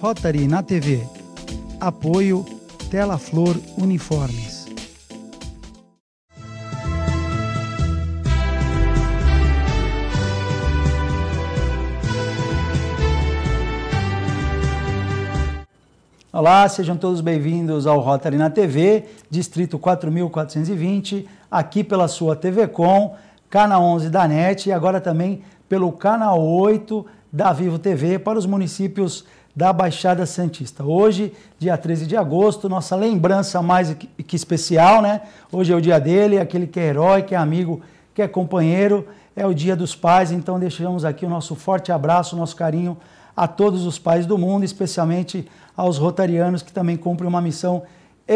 Rotary na TV. Apoio Tela Flor Uniformes. Olá, sejam todos bem-vindos ao Rotary na TV, Distrito 4420, aqui pela sua TV Com, Canal 11 da NET e agora também pelo Canal 8 da Vivo TV para os municípios da Baixada Santista. Hoje, dia 13 de agosto, nossa lembrança mais que especial, né? Hoje é o dia dele, é aquele que é herói, que é amigo, que é companheiro, é o dia dos pais, então deixamos aqui o nosso forte abraço, o nosso carinho a todos os pais do mundo, especialmente aos rotarianos que também cumprem uma missão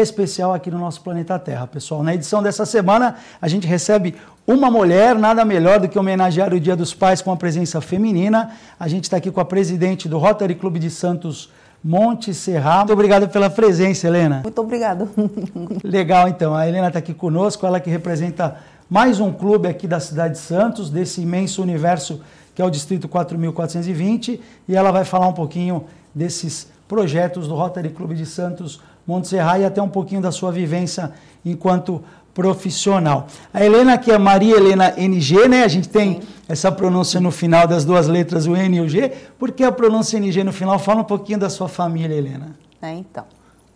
especial aqui no nosso planeta Terra, pessoal. Na edição dessa semana, a gente recebe uma mulher, nada melhor do que homenagear o Dia dos Pais com a presença feminina. A gente está aqui com a presidente do Rotary Clube de Santos, Monte Serra. Muito obrigado pela presença, Helena. Muito obrigado. Legal, então. A Helena está aqui conosco, ela que representa mais um clube aqui da cidade de Santos, desse imenso universo que é o Distrito 4420, e ela vai falar um pouquinho desses projetos do Rotary Clube de Santos Montserrat e até um pouquinho da sua vivência enquanto profissional. A Helena, que é Maria Helena NG, né? A gente tem Sim. essa pronúncia no final das duas letras, o N e o G. Por que a pronúncia NG no final? Fala um pouquinho da sua família, Helena. É, então.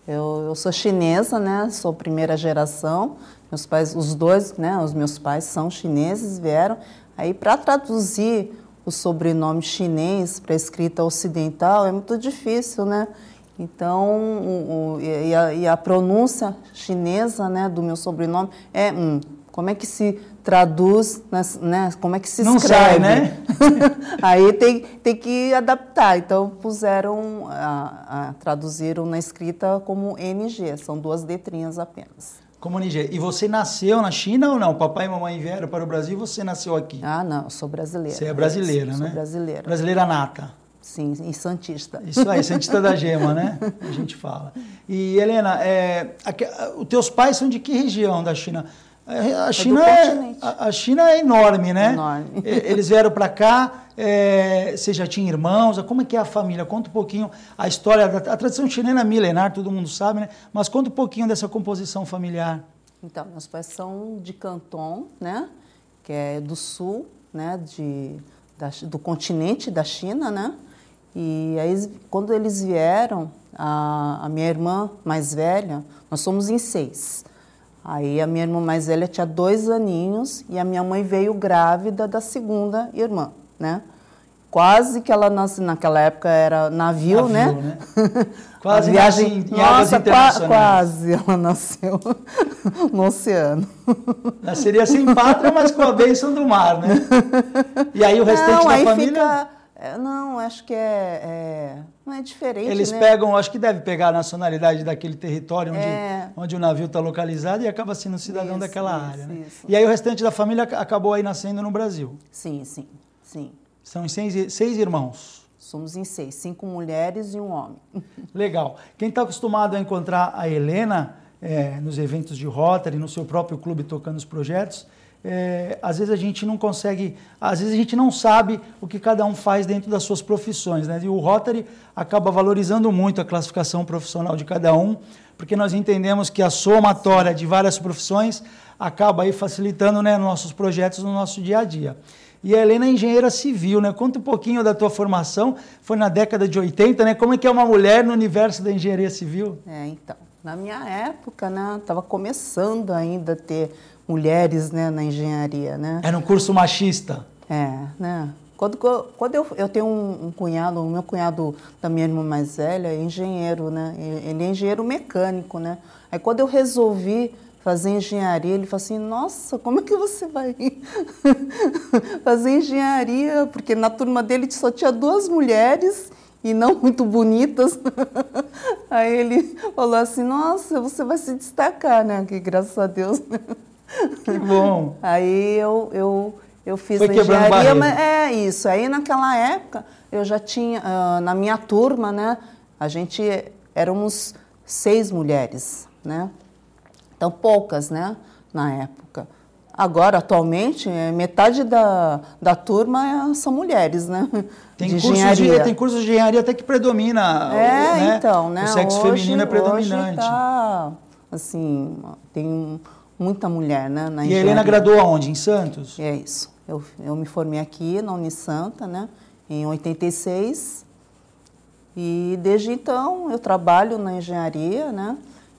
Eu, eu sou chinesa, né? Sou primeira geração. Meus pais, os dois, né? Os meus pais são chineses, vieram. Aí, para traduzir o sobrenome chinês para escrita ocidental, é muito difícil, né? Então, o, o, e, a, e, a, pronúncia chinesa né, do meu sobrenome é um. Como é que se traduz, né, como é que se escreve? Não sai, né? Aí tem, tem que adaptar. Então, puseram, a, a, traduziram na escrita como NG, são duas letrinhas apenas. Como NG. E você nasceu na China ou não? Papai e mamãe vieram para o Brasil e você nasceu aqui? Ah, não, eu sou brasileira. Você é brasileira, né? Sou brasileira. Brasileira nata. Sim, e Santista. Isso aí, Santista da Gema, né? A gente fala. E Helena, é, os teus pais são de que região da China? É, a é China é, a, China é enorme, né? Enorme. Eles vieram para cá, é, você já tinha irmãos, como é que é a família? Conta um pouquinho a história, da, a tradição chilena é milenar, todo mundo sabe, né? Mas conta um pouquinho dessa composição familiar. Então, meus pais são de Canton, né? Que é do sul, né? De, da, do continente da China, né? E aí, quando eles vieram, a, a minha irmã mais velha, nós somos em seis. Aí a minha irmã mais velha tinha dois aninhos e a minha mãe veio grávida da segunda irmã, né? Quase que ela nasce naquela época era navio, navio né? né? Quase viagem em águas qua, quase ela nasceu no oceano. Nasceria sem pátria, mas com a bênção do mar, né? E aí o restante Não, da família fica é, não, acho que é, é, não é diferente. Eles né? pegam, acho que deve pegar a nacionalidade daquele território onde, é. onde o navio está localizado e acaba sendo cidadão isso, daquela isso, área. Né? Isso. E aí o restante da família acabou aí nascendo no Brasil. Sim, sim, sim. São seis, seis irmãos. Somos em seis, cinco mulheres e um homem. Legal. Quem está acostumado a encontrar a Helena é, nos eventos de Rotary, no seu próprio clube tocando os projetos, é, às vezes a gente não consegue, às vezes a gente não sabe o que cada um faz dentro das suas profissões. Né? E o Rotary acaba valorizando muito a classificação profissional de cada um, porque nós entendemos que a somatória de várias profissões acaba aí facilitando né, nossos projetos no nosso dia a dia. E a Helena é engenheira civil, né? Conta um pouquinho da tua formação, foi na década de 80, né? Como é que é uma mulher no universo da engenharia civil? É, então, na minha época, né, estava começando ainda a ter mulheres né, na engenharia, né? Era um curso machista. É, né? Quando, quando eu, eu tenho um, um cunhado, o meu cunhado da minha irmã mais velha é engenheiro, né? Ele é engenheiro mecânico, né? Aí quando eu resolvi fazer engenharia, ele falou assim, nossa, como é que você vai fazer engenharia? Porque na turma dele só tinha duas mulheres e não muito bonitas. Aí ele falou assim, nossa, você vai se destacar, né? Que graças a Deus. Que bom. Aí eu, eu, eu fiz Foi engenharia, mas é isso. Aí naquela época eu já tinha, uh, na minha turma, né? A gente éramos seis mulheres, né? Então poucas, né? Na época. Agora, atualmente, é, metade da, da turma é, são mulheres, né? Tem de de, tem cursos de engenharia até que predomina. É, né, então, o, né? então, né? O sexo hoje, feminino é predominante. Hoje tá, assim, tem um muita mulher, né? Na e a Helena graduou aonde? Em Santos? É isso. Eu, eu me formei aqui na Unisanta, né? Em 86. E desde então eu trabalho na engenharia, né?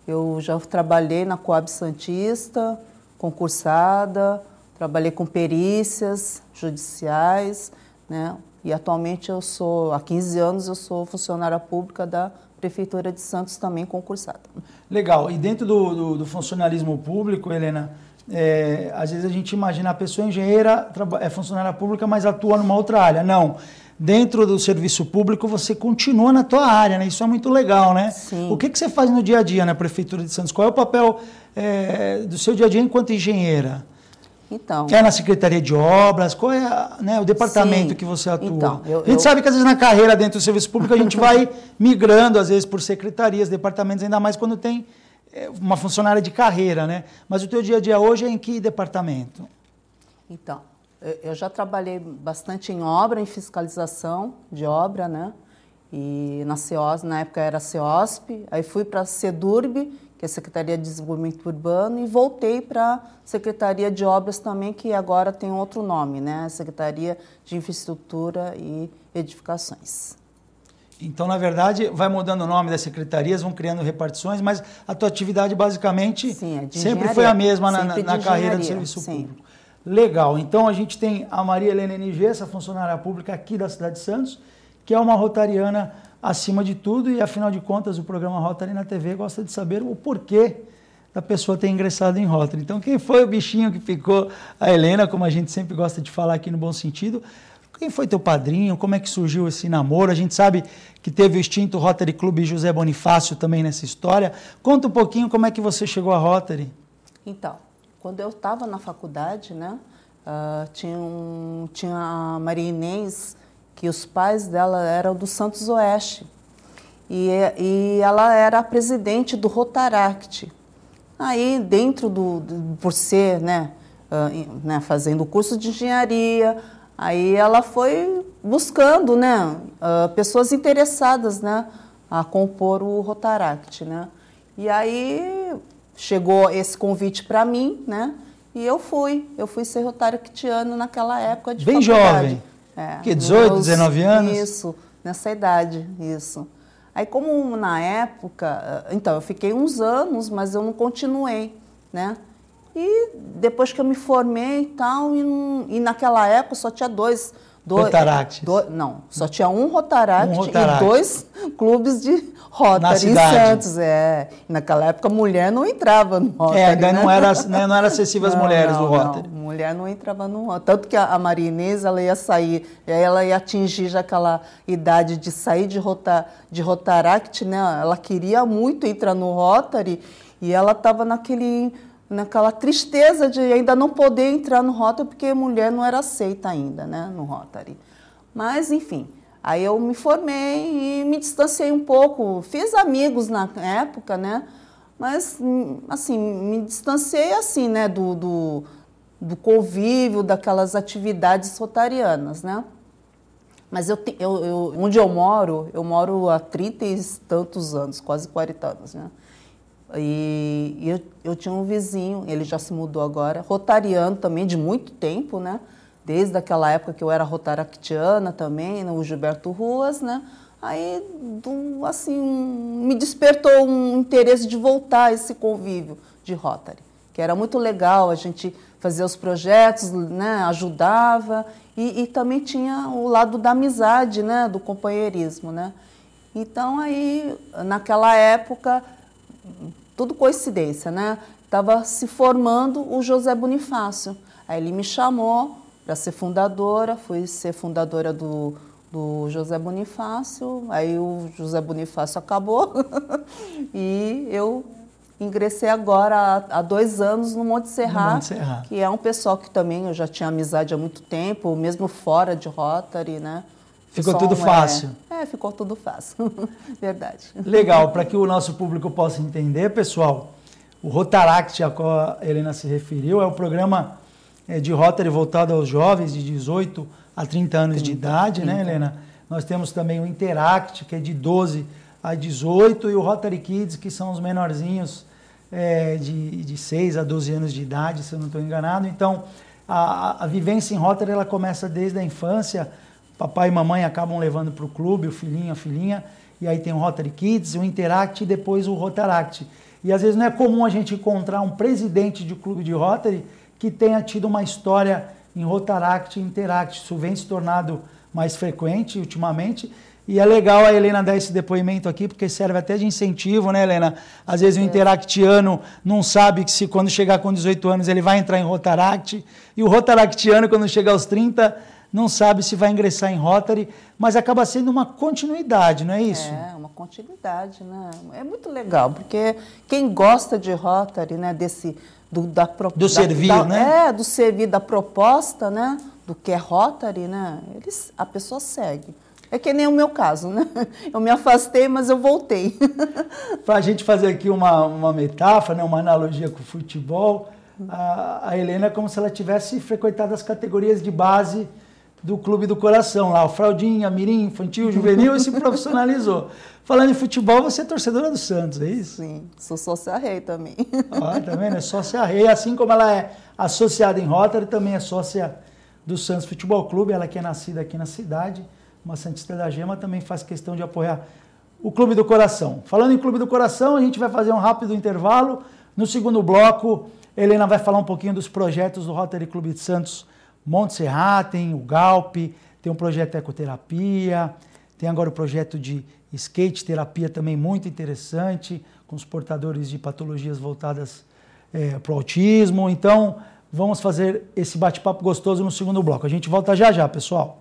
Eu já trabalhei na Coab Santista, concursada, trabalhei com perícias judiciais, né? E atualmente eu sou, há 15 anos, eu sou funcionária pública da Prefeitura de Santos também concursada. Legal. E dentro do, do, do funcionalismo público, Helena, é, às vezes a gente imagina a pessoa engenheira, é funcionária pública, mas atua numa outra área. Não. Dentro do serviço público, você continua na tua área, né? Isso é muito legal, né? Sim. O que, que você faz no dia a dia na né, Prefeitura de Santos? Qual é o papel é, do seu dia a dia enquanto engenheira? Então. É na Secretaria de Obras, qual é né, o departamento sim, que você atua? Então, eu, a gente eu... sabe que às vezes na carreira dentro do serviço público a gente vai migrando, às vezes, por secretarias, departamentos, ainda mais quando tem eh, uma funcionária de carreira, né? Mas o teu dia a dia hoje é em que departamento? Então, eu já trabalhei bastante em obra, em fiscalização de obra, né? E na CEOS, na época era CEOSP, aí fui para a CEDURB, que é a Secretaria de Desenvolvimento Urbano, e voltei para a Secretaria de Obras também, que agora tem outro nome, né? Secretaria de Infraestrutura e Edificações. Então, na verdade, vai mudando o nome das secretarias, vão criando repartições, mas a tua atividade basicamente Sim, é sempre foi a mesma na, na carreira do serviço Sim. público. Legal. Então a gente tem a Maria Helena NG, essa funcionária pública aqui da cidade de Santos, que é uma rotariana acima de tudo e, afinal de contas, o programa Rotary na TV gosta de saber o porquê da pessoa ter ingressado em Rotary. Então, quem foi o bichinho que ficou a Helena, como a gente sempre gosta de falar aqui no bom sentido? Quem foi teu padrinho? Como é que surgiu esse namoro? A gente sabe que teve o extinto Rotary Clube José Bonifácio também nessa história. Conta um pouquinho como é que você chegou a Rotary. Então, quando eu estava na faculdade, né, uh, tinha, um, tinha a Maria Inês, que os pais dela eram do Santos Oeste. E, e ela era a presidente do Rotaract. Aí, dentro do, por ser, né, uh, né, fazendo curso de engenharia, aí ela foi buscando, né, uh, pessoas interessadas, né, a compor o Rotaract, né. E aí chegou esse convite para mim, né, e eu fui, eu fui ser rotaractiano naquela época de Bem faculdade. jovem. É, que 18, meus, 19 anos? Isso, nessa idade, isso. Aí como na época, eh, então eu fiquei uns anos, mas eu não continuei, né? E depois que eu me formei e tal, e, e naquela época só tinha dois Dois, Rotaract. não, só tinha um Rotaract, um Rotaract, e dois clubes de Rotary em Santos. É. Naquela época, mulher não entrava no é, Rotary. É, né? não, era, né, não era acessível as mulheres não, Rotary. Não, mulher não entrava no Rotary. Tanto que a, a Maria Inês, ela ia sair, ela ia atingir já aquela idade de sair de, rota, de Rotaract, né? Ela queria muito entrar no Rotary e ela estava naquele naquela tristeza de ainda não poder entrar no Rotary, porque mulher não era aceita ainda, né, no Rotary. Mas, enfim, aí eu me formei e me distanciei um pouco. Fiz amigos na época, né, mas, assim, me distanciei, assim, né, do, do, do convívio, daquelas atividades rotarianas, né. Mas eu, eu, eu, onde eu moro, eu moro há 30 e tantos anos, quase 40 anos, né? E, eu, eu, tinha um vizinho, ele já se mudou agora, rotariano também, de muito tempo, né? Desde aquela época que eu era rotaractiana também, né? o Gilberto Ruas, né? Aí, do, assim, me despertou um interesse de voltar a esse convívio de Rotary, que era muito legal, a gente fazia os projetos, né? Ajudava e, e também tinha o lado da amizade, né? Do companheirismo, né? Então, aí, naquela época tudo coincidência, né? Estava se formando o José Bonifácio. Aí ele me chamou para ser fundadora, fui ser fundadora do, do José Bonifácio. Aí o José Bonifácio acabou e eu ingressei agora há, dois anos no Monte Serra, que é um pessoal que também eu já tinha amizade há muito tempo, mesmo fora de Rotary, né? Ficou tudo é. fácil. É, é, ficou tudo fácil. Verdade. Legal, para que o nosso público possa entender, pessoal, o Rotaract, a qual a Helena se referiu, é o programa é, de Rotary voltado aos jovens de 18 a 30 anos 30, de idade, 30. né, Helena? Nós temos também o Interact, que é de 12 a 18, e o Rotary Kids, que são os menorzinhos é, de, de 6 a 12 anos de idade, se eu não estou enganado. Então, a, a vivência em Rotary ela começa desde a infância papai e mamãe acabam levando para o clube, o filhinho, a filhinha, e aí tem o Rotary Kids, o Interact e depois o Rotaract. E às vezes não é comum a gente encontrar um presidente de clube de Rotary que tenha tido uma história em Rotaract e Interact. Isso vem se tornado mais frequente ultimamente. E é legal a Helena dar esse depoimento aqui, porque serve até de incentivo, né, Helena? Às vezes o é. interactiano não sabe que se quando chegar com 18 anos ele vai entrar em Rotaract, e o Rotaractiano, quando chegar aos 30, não sabe se vai ingressar em Rotary, mas acaba sendo uma continuidade, não é isso? É, uma continuidade, né? É muito legal, porque quem gosta de Rotary, né, desse do da, do da, servir, da, né? É, do servir da proposta, né, do que é Rotary, né? Eles a pessoa segue. É que nem o meu caso, né? Eu me afastei, mas eu voltei. Para a gente fazer aqui uma, uma metáfora, né? uma analogia com o futebol, a, a Helena é como se ela tivesse frequentado as categorias de base do Clube do Coração lá, o Fraldinha, Mirim, Infantil, Juvenil, e se profissionalizou. Falando em futebol, você é torcedora do Santos, é isso? Sim, sou sócia rei também. tá também, é Sócia rei, assim como ela é associada em Rotary, também é sócia do Santos Futebol Clube, ela que é nascida aqui na cidade, uma Santista da Gema, também faz questão de apoiar o Clube do Coração. Falando em Clube do Coração, a gente vai fazer um rápido intervalo. No segundo bloco, Helena vai falar um pouquinho dos projetos do Rotary Clube de Santos Montserrat, tem o Galp, tem um projeto de ecoterapia, tem agora o projeto de skate terapia também muito interessante, com os portadores de patologias voltadas é, para o autismo. Então, vamos fazer esse bate-papo gostoso no segundo bloco. A gente volta já já, pessoal.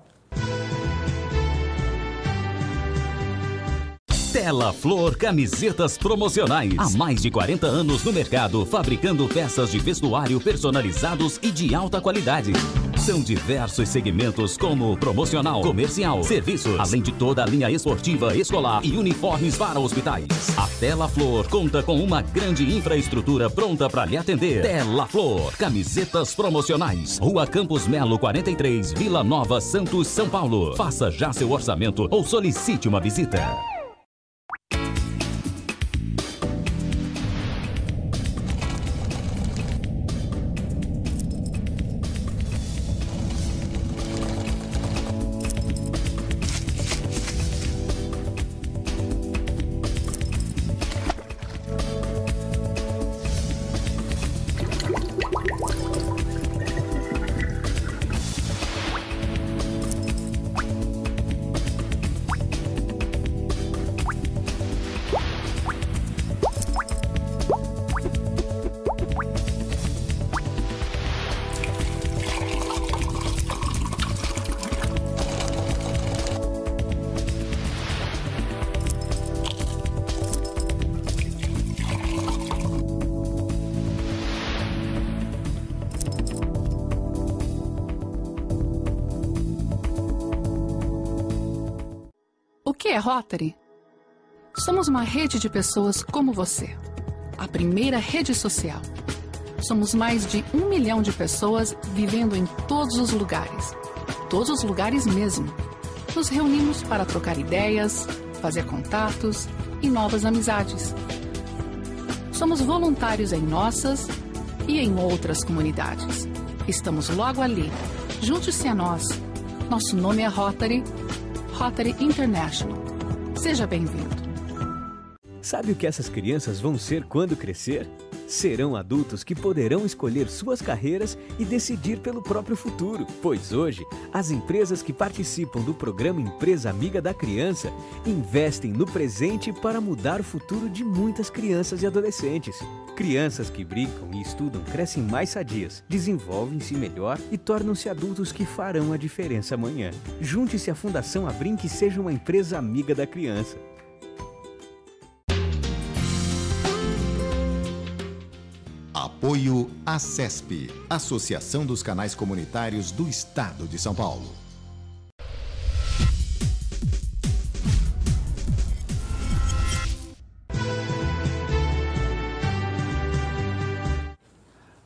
Tela Flor Camisetas Promocionais. Há mais de 40 anos no mercado, fabricando peças de vestuário personalizados e de alta qualidade. São diversos segmentos como promocional, comercial, serviços, além de toda a linha esportiva, escolar e uniformes para hospitais. A Tela Flor conta com uma grande infraestrutura pronta para lhe atender. Tela Flor, camisetas promocionais. Rua Campos Melo 43, Vila Nova, Santos, São Paulo. Faça já seu orçamento ou solicite uma visita. que é Rotary? Somos uma rede de pessoas como você. A primeira rede social. Somos mais de um milhão de pessoas vivendo em todos os lugares. Todos os lugares mesmo. Nos reunimos para trocar ideias, fazer contatos e novas amizades. Somos voluntários em nossas e em outras comunidades. Estamos logo ali. Junte-se a nós. Nosso nome é Rotary Rotary International. Seja bem-vindo. Sabe o que essas crianças vão ser quando crescer? Serão adultos que poderão escolher suas carreiras e decidir pelo próprio futuro, pois hoje as empresas que participam do programa Empresa Amiga da Criança investem no presente para mudar o futuro de muitas crianças e adolescentes. Crianças que brincam e estudam crescem mais sadias, desenvolvem-se melhor e tornam-se adultos que farão a diferença amanhã. Junte-se à Fundação Abrim que seja uma empresa amiga da criança. Apoio à CESP, Associação dos Canais Comunitários do Estado de São Paulo.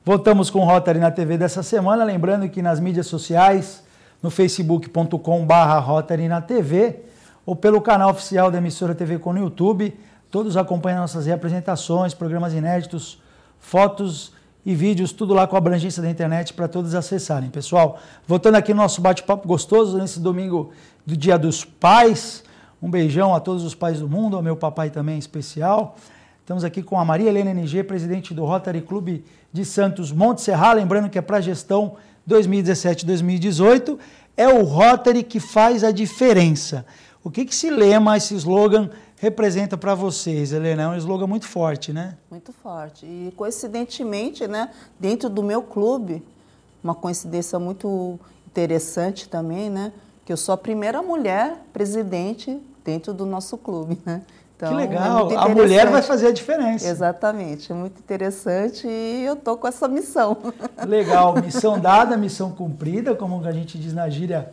Voltamos com o Rotary na TV dessa semana, lembrando que nas mídias sociais, no facebook.com/barra Rotary na TV ou pelo canal oficial da emissora TV Com no YouTube, todos acompanham nossas representações, programas inéditos fotos e vídeos, tudo lá com a abrangência da internet para todos acessarem. Pessoal, voltando aqui no nosso bate-papo gostoso nesse domingo do Dia dos Pais. Um beijão a todos os pais do mundo, ao meu papai também especial. Estamos aqui com a Maria Helena NG, presidente do Rotary Clube de Santos Monte Serra. Lembrando que é para a gestão 2017-2018. É o Rotary que faz a diferença. O que, que esse lema, esse slogan representa para vocês, Helena? É um slogan muito forte, né? Muito forte. E coincidentemente, né, dentro do meu clube, uma coincidência muito interessante também, né, que eu sou a primeira mulher presidente dentro do nosso clube, né? Então, que é legal, é a mulher vai fazer a diferença. Exatamente, é muito interessante e eu tô com essa missão. Legal, missão dada, missão cumprida, como a gente diz na gíria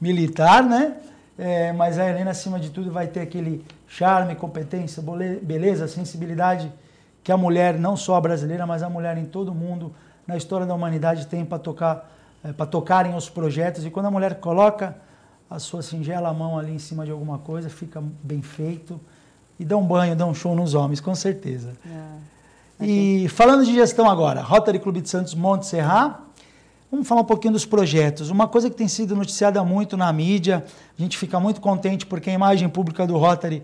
militar, né? É, mas a Helena, acima de tudo, vai ter aquele charme, competência, beleza, sensibilidade que a mulher, não só a brasileira, mas a mulher em todo o mundo, na história da humanidade, tem para tocar, é, eh, para tocarem os projetos. E quando a mulher coloca a sua singela mão ali em cima de alguma coisa, fica bem feito e dá um banho, dá um show nos homens, com certeza. É, e falando de gestão agora, Rotary Clube de Santos Monte Serra, vamos falar um pouquinho dos projetos. Uma coisa que tem sido noticiada muito na mídia, a gente fica muito contente porque a imagem pública do Rotary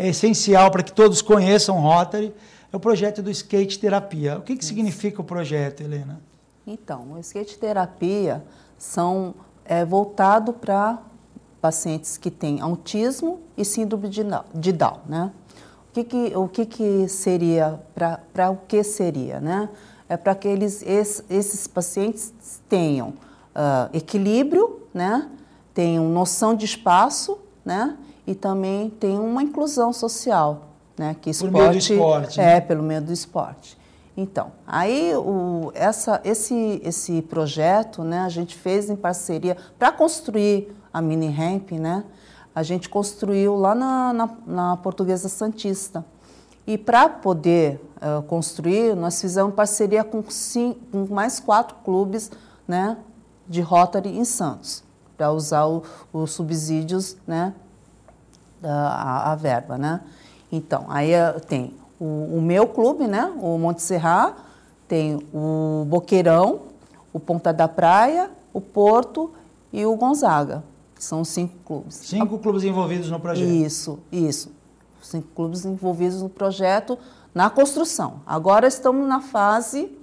é essencial para que todos conheçam o Rotary, é o projeto do Skate Terapia. O que, que significa o projeto, Helena? Então, o Skate Terapia são, é voltado para pacientes que têm autismo e síndrome de Down, né? O que, que, o que, que seria, para o que seria, né? É para que eles, esses, esses pacientes tenham uh, equilíbrio, né? Tenham noção de espaço, né? e também tem uma inclusão social, né? Que esporte, pelo meio do esporte. É, né? pelo meio do esporte. Então, aí o, essa, esse, esse projeto né, a gente fez em parceria para construir a mini ramp, né? A gente construiu lá na, na, na Portuguesa Santista. E para poder uh, construir, nós fizemos parceria com, cinco, com mais quatro clubes né, de Rotary em Santos, para usar o, os subsídios né, a, a verba, né? Então, aí eh, tem o, o, meu clube, né? O Monte Serra, tem o Boqueirão, o Ponta da Praia, o Porto e o Gonzaga. Que são cinco clubes. Cinco clubes envolvidos no projeto. Isso, isso. Cinco clubes envolvidos no projeto na construção. Agora estamos na fase,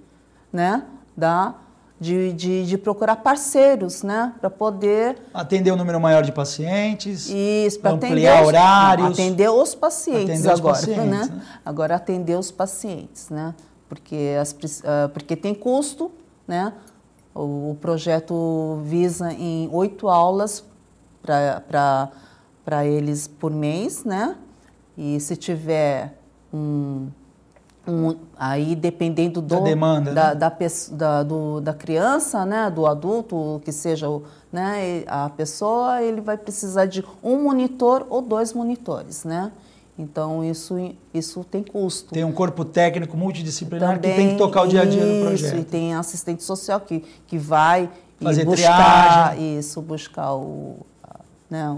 né, da de, de, de, procurar parceiros, né, para poder atender o um número maior de pacientes, isso, para ampliar horários, atender os pacientes atender agora, os né? pacientes, né? né? Agora atender os pacientes, né? Porque as ah, porque tem custo, né? O, o projeto visa em oito aulas para para eles por mês, né? E se tiver um um, aí dependendo do, da demanda da, né? da, da, do, da criança, né, do adulto, que seja né, a pessoa, ele vai precisar de um monitor ou dois monitores, né? Então isso, isso tem custo. Tem um corpo técnico multidisciplinar Também, que tem que tocar o dia a dia do projeto. Isso, e tem assistente social que, que vai fazer buscar triagem. isso, buscar o, né,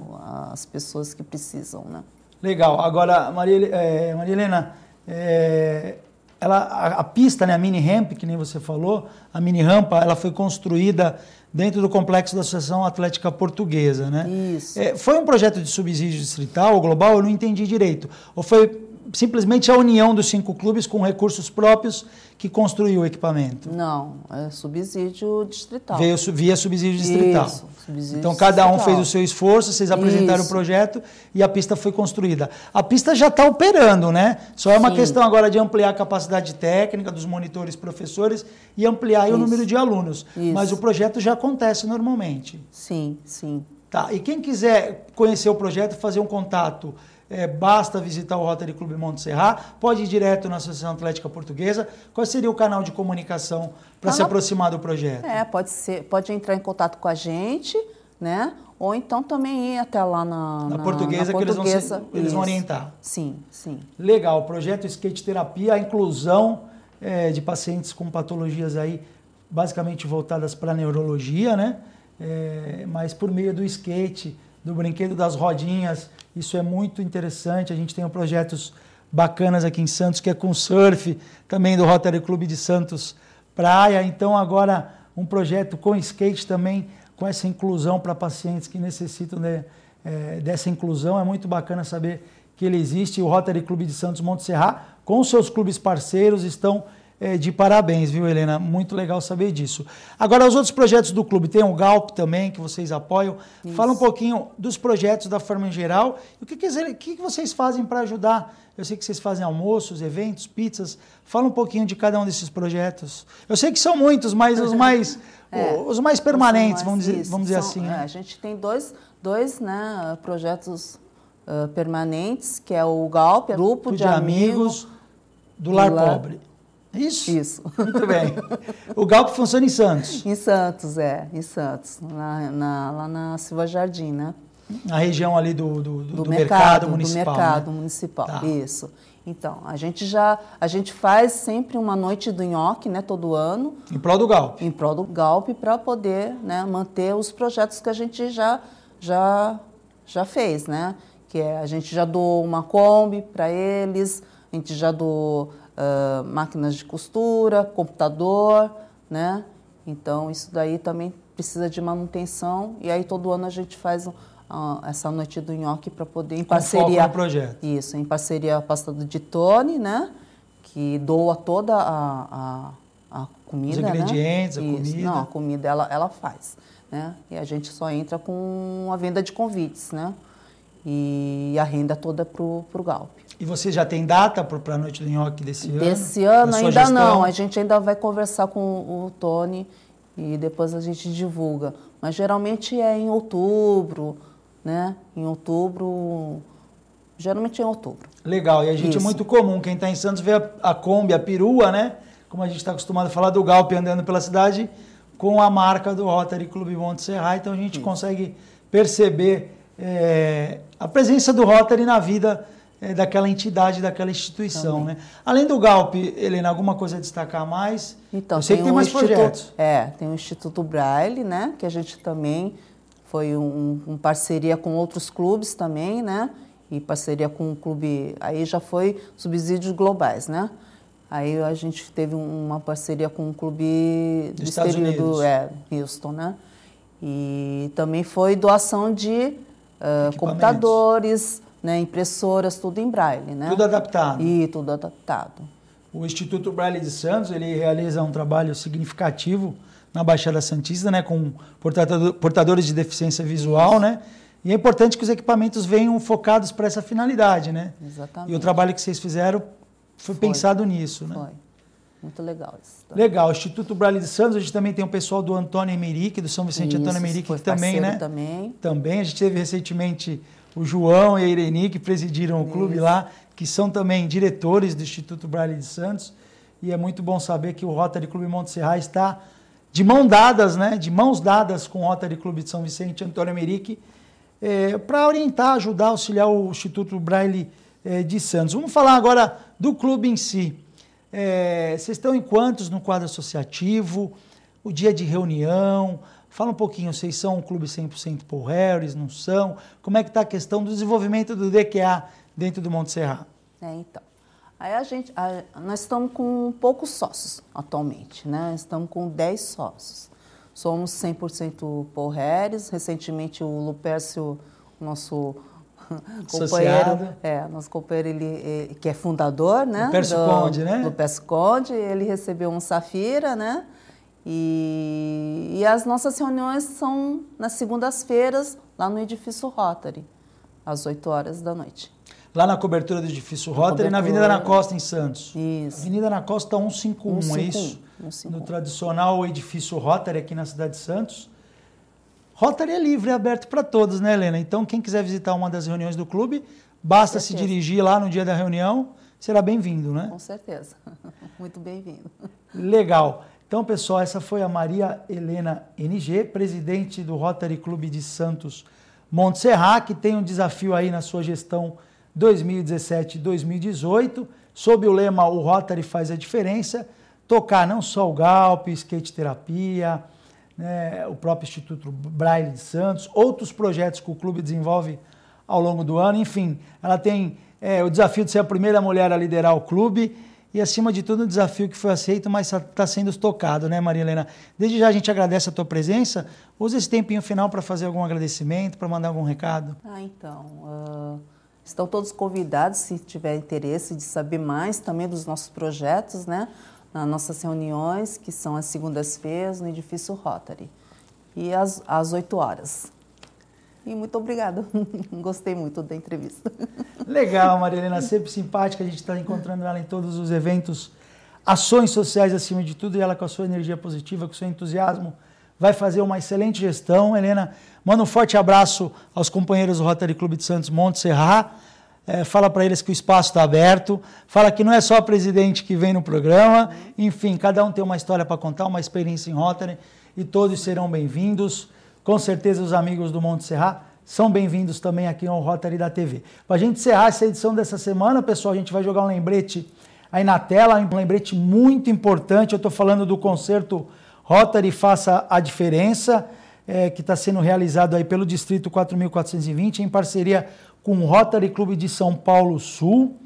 as pessoas que precisam, né? Legal. Agora, Maria, é, Maria Helena, é, ela, a, a, pista, né, a mini ramp, que nem você falou, a mini rampa, ela foi construída dentro do complexo da Associação Atlética Portuguesa, né? Isso. É, foi um projeto de subsídio distrital, global, eu não entendi direito. Ou foi simplesmente a união dos cinco clubes com recursos próprios que construiu o equipamento. Não, é subsídio distrital. Veio via subsídio distrital. Isso, subsídio então cada distrital. um fez o seu esforço, vocês apresentaram Isso. o projeto e a pista foi construída. A pista já está operando, né? Só é uma Sim. questão agora de ampliar a capacidade técnica dos monitores, professores e ampliar o número de alunos. Isso. Mas o projeto já acontece normalmente. Sim, sim. Tá. E quem quiser conhecer o projeto, fazer um contato, é, basta visitar o Rotary Clube Monte Serra, pode ir direto na Associação Atlética Portuguesa. Qual seria o canal de comunicação para se aproximar do projeto? É, pode, ser, pode entrar em contato com a gente, né? Ou então também ir até lá na, na, na portuguesa, na que portuguesa, eles vão, se, eles vão orientar. Sim, sim. Legal, projeto Skate Terapia, a inclusão é, de pacientes com patologias aí basicamente voltadas para a neurologia, né? É, mas por meio do skate, do brinquedo das rodinhas, isso é muito interessante. A gente tem projetos bacanas aqui em Santos, que é com surf, também do Rotary Clube de Santos Praia. Então, agora, um projeto com skate também, com essa inclusão para pacientes que necessitam de, é, dessa inclusão. É muito bacana saber que ele existe. O Rotary Clube de Santos Monte Serra, com seus clubes parceiros, estão é, de parabéns, viu, Helena? Muito legal saber disso. Agora, os outros projetos do clube, tem o Galp também, que vocês apoiam. Isso. Fala um pouquinho dos projetos da forma em geral. o que, que, que vocês fazem para ajudar? Eu sei que vocês fazem almoços, eventos, pizzas. Fala um pouquinho de cada um desses projetos. Eu sei que são muitos, mas os mais, é, os mais permanentes, vamos dizer, vamos dizer são, assim. Né? É, a gente tem dois, dois né, projetos uh, permanentes, que é o Galp, é Grupo de, de Amigos, amigos do Lar, do Lar Pobre. Isso. Isso. Muito bem. O Galp funciona em Santos. em Santos, é, em Santos, na, lá na Silva Jardim, né? Na região ali do, do, do, do mercado, mercado, municipal. Do né? mercado né? municipal, tá. isso. Então, a gente já, a gente faz sempre uma noite do nhoque, né, todo ano. Em prol do Galp. Em prol do Galp, para poder né, manter os projetos que a gente já, já, já fez, né? Que é, a gente já doou uma Kombi para eles, a gente já doou uh, máquinas de costura, computador, né? Então isso daí também precisa de manutenção e aí todo ano a gente faz uh, essa noite do nhoque para poder em Com parceria no projeto. Isso, em parceria com a pasta do Ditone, né? Que doa toda a, a, a comida, Os né? ingredientes, né? a isso. comida. Não, a comida ela, ela faz, né? E a gente só entra com a venda de convites, né? e a renda toda para o Galp. E você já tem data para a Noite do Nhoque desse ano? Desse ano, ainda gestão? não. A gente ainda vai conversar com o Tony e depois a gente divulga. Mas geralmente é em outubro, né? Em outubro. Geralmente é em outubro. Legal. E a gente é Isso. é muito comum. Quem está em Santos vê a, a Kombi, a perua, né? Como a gente está acostumado a falar do Galp andando pela cidade, com a marca do Rotary Clube Monte Serra. Então a gente Isso. consegue perceber é, a presença do Rotary na vida é, daquela entidade, daquela instituição. Né? Além do Galp, Helena, alguma coisa a destacar mais? Então, Eu sei tem que tem um mais projetos. É, tem o Instituto Braille, né? que a gente também foi um, um parceria com outros clubes também, né? E parceria com o clube, aí já foi subsídios globais, né? Aí a gente teve uma parceria com o clube do Estados exterior Unidos. do é, Houston, né? E também foi doação de uh, computadores, né, impressoras, tudo em braille. Né? Tudo adaptado. E tudo adaptado. O Instituto Braille de Santos ele realiza um trabalho significativo na Baixada Santista, né, com portadores de deficiência visual, Isso. né? E é importante que os equipamentos venham focados para essa finalidade, né? Exatamente. E o trabalho que vocês fizeram foi, foi. pensado nisso, né? Foi. Muito legal isso. Legal. Instituto Braille de Santos, a gente também tem o pessoal do Antônio Emerick, do São Vicente isso, Antônio Emerick, que também, né? Também. também. A gente teve recentemente o João e a Ireni, que presidiram o isso. clube lá, que são também diretores do Instituto Braille de Santos. E é muito bom saber que o Rotary Clube Monte Serra está de mãos dadas, né? De mãos dadas com o Rotary Clube de São Vicente Antônio Emerick, é, eh, para orientar, ajudar, auxiliar o Instituto Braille eh, é, de Santos. Vamos falar agora do clube em si. É, vocês estão em quantos no quadro associativo? O dia de reunião? Fala um pouquinho, vocês são um clube 100% Paul Harris, não são? Como é que está a questão do desenvolvimento do DQA dentro do Monte Serra? É, então. Aí a gente, a, nós estamos com poucos sócios atualmente, né? Estamos com 10 sócios. Somos 100% Paul Harris. Recentemente o Lupércio, nosso companheiro, é, nosso companheiro ele, é, que é fundador, né? Do Perso Conde, né? Do Perso Conde, ele recebeu um safira, né? E, e as nossas reuniões são nas segundas-feiras lá no edifício Rotary, às 8 horas da noite lá na cobertura do edifício Rotary, na Avenida da Costa, em Santos. Isso. Avenida Ana Costa 151, 151, é isso? 151. No tradicional edifício Rotary aqui na cidade de Santos. Rotary é livre, é aberto para todos, né, Helena? Então, quem quiser visitar uma das reuniões do clube, basta se dirigir lá no dia da reunião, será bem-vindo, né? Com certeza. Muito bem-vindo. Legal. Então, pessoal, essa foi a Maria Helena NG, presidente do Rotary Clube de Santos Montserrat, que tem um desafio aí na sua gestão 2017-2018, sob o lema O Rotary faz a diferença, tocar não só o galpe, skate terapia, né, o próprio Instituto Braille de Santos, outros projetos que o clube desenvolve ao longo do ano. Enfim, ela tem é, o desafio de ser a primeira mulher a liderar o clube e, acima de tudo, o desafio que foi aceito, mas está tá sendo estocado, né, Maria Helena? Desde já a gente agradece a tua presença. Usa esse tempinho final para fazer algum agradecimento, para mandar algum recado. Ah, então. Uh, estão todos convidados, se tiver interesse de saber mais também dos nossos projetos, né? nas nossas reuniões, que são as segundas-feiras, no edifício Rotary, e às, às 8 horas. E muito obrigada. Gostei muito da entrevista. Legal, Maria Helena sempre simpática. A gente está encontrando ela em todos os eventos. Ações sociais acima de tudo, e ela com a sua energia positiva, com o seu entusiasmo, vai fazer uma excelente gestão. Helena, manda um forte abraço aos companheiros do Rotary Clube de Santos Monte Serra é, fala para eles que o espaço está aberto, fala que não é só a presidente que vem no programa, enfim, cada um tem uma história para contar, uma experiência em Rotary e todos serão bem-vindos. Com certeza os amigos do Monte Serra são bem-vindos também aqui ao Rotary da TV. Para a gente encerrar essa edição dessa semana, pessoal, a gente vai jogar um lembrete aí na tela, um lembrete muito importante. Eu estou falando do concerto Rotary Faça a Diferença é, que está sendo realizado aí pelo Distrito 4.420, em parceria com o Rotary Clube de São Paulo Sul.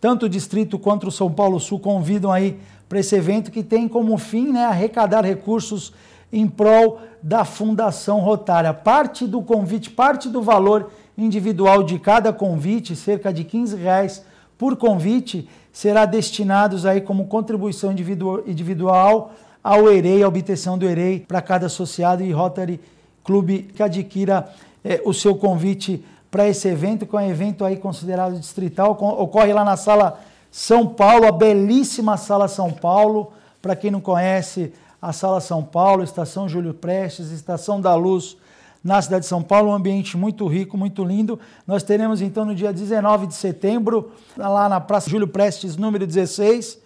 Tanto o Distrito quanto o São Paulo Sul convidam aí para esse evento que tem como fim né, arrecadar recursos em prol da Fundação Rotária. Parte do convite, parte do valor individual de cada convite, cerca de 15 reais por convite, será destinados aí como contribuição individual ao EREI, a obtenção do EREI para cada associado e Rotary Clube que adquira eh, o seu convite para esse evento, que é um evento aí considerado distrital, ocorre lá na sala São Paulo, a belíssima sala São Paulo. Para quem não conhece, a sala São Paulo, Estação Júlio Prestes, Estação da Luz, na cidade de São Paulo, um ambiente muito rico, muito lindo. Nós teremos então no dia 19 de setembro, lá na Praça Júlio Prestes, número 16,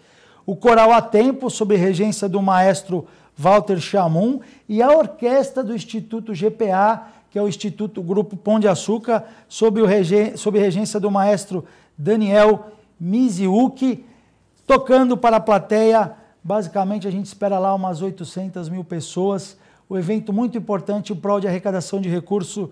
o Coral a Tempo, sob regência do maestro Walter Chamun, e a orquestra do Instituto GPA, que é o Instituto Grupo Pão de Açúcar, sob, o sob regência do maestro Daniel Miziuki, tocando para a plateia. Basicamente, a gente espera lá umas 800 mil pessoas. O evento muito importante, o prol de arrecadação de recursos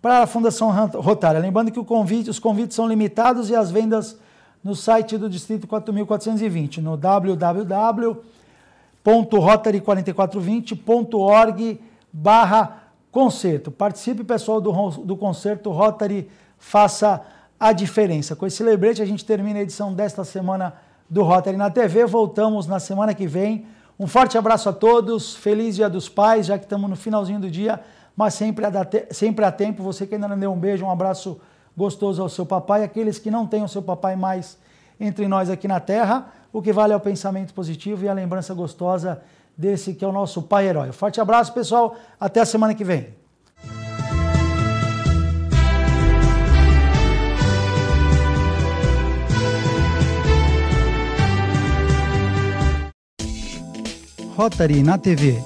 para a Fundação Rotária. Lembrando que convite, os convites são limitados e as vendas no site do Distrito 4420, no www.rotary4420.org barra concerto. Participe, pessoal, do, do concerto Rotary Faça a Diferença. Com esse lembrete, a gente termina a edição desta semana do Rotary na TV. Voltamos na semana que vem. Um forte abraço a todos. Feliz Dia dos Pais, já que estamos no finalzinho do dia, mas sempre há, sempre há tempo. Você que ainda não deu um beijo, um abraço gostoso ao seu papai, aqueles que não têm o seu papai mais entre nós aqui na terra, o que vale é o pensamento positivo e a lembrança gostosa desse que é o nosso pai herói. Um forte abraço, pessoal, até a semana que vem. Rotary na TV.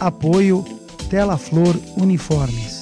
Apoio Tela Flor Uniformes.